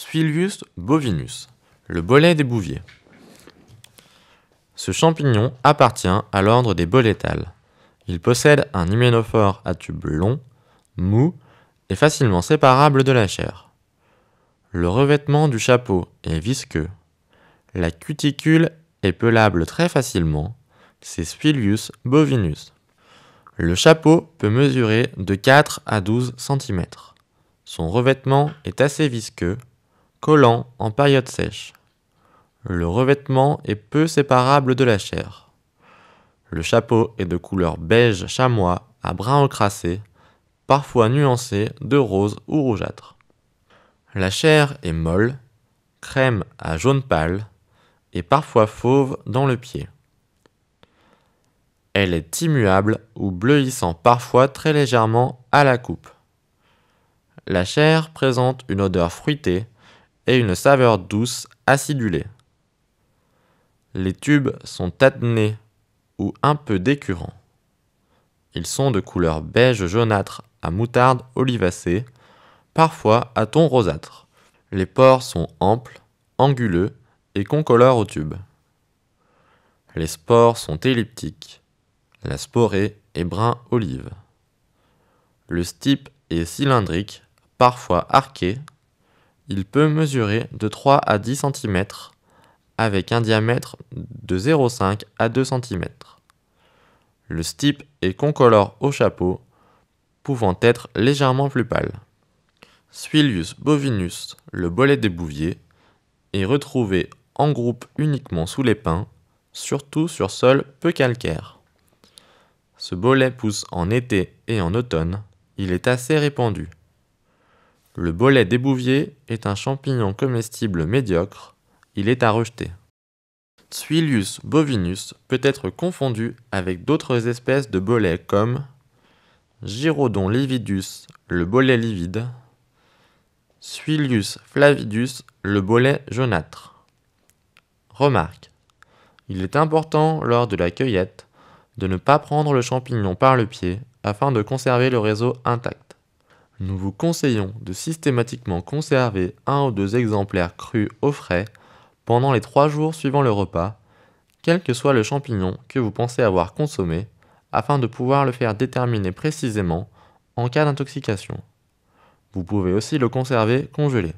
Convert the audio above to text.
Suilius bovinus, le bolet des bouviers. Ce champignon appartient à l'ordre des bolétales. Il possède un hyménophore à tube long, mou et facilement séparable de la chair. Le revêtement du chapeau est visqueux. La cuticule est pelable très facilement. C'est Sphilius bovinus. Le chapeau peut mesurer de 4 à 12 cm. Son revêtement est assez visqueux collant en période sèche. Le revêtement est peu séparable de la chair. Le chapeau est de couleur beige chamois à brun ocracé, parfois nuancé de rose ou rougeâtre. La chair est molle, crème à jaune pâle et parfois fauve dans le pied. Elle est immuable ou bleuissant parfois très légèrement à la coupe. La chair présente une odeur fruitée et une saveur douce acidulée. Les tubes sont adnés ou un peu décurants. Ils sont de couleur beige jaunâtre à moutarde olivacée, parfois à ton rosâtre. Les pores sont amples, anguleux et concolores au tube. Les spores sont elliptiques. La sporée est brun olive. Le stipe est cylindrique, parfois arqué il peut mesurer de 3 à 10 cm avec un diamètre de 0,5 à 2 cm. Le stipe est concolore au chapeau, pouvant être légèrement plus pâle. Suilius bovinus, le bolet des bouviers, est retrouvé en groupe uniquement sous les pins, surtout sur sol peu calcaire. Ce bolet pousse en été et en automne, il est assez répandu. Le bolet d'ébouvier est un champignon comestible médiocre, il est à rejeter. Tsuilius bovinus peut être confondu avec d'autres espèces de bolets comme Gyrodon lividus, le bolet livide, Suilius flavidus, le bolet jaunâtre. Remarque. Il est important lors de la cueillette de ne pas prendre le champignon par le pied afin de conserver le réseau intact nous vous conseillons de systématiquement conserver un ou deux exemplaires crus au frais pendant les trois jours suivant le repas, quel que soit le champignon que vous pensez avoir consommé, afin de pouvoir le faire déterminer précisément en cas d'intoxication. Vous pouvez aussi le conserver congelé.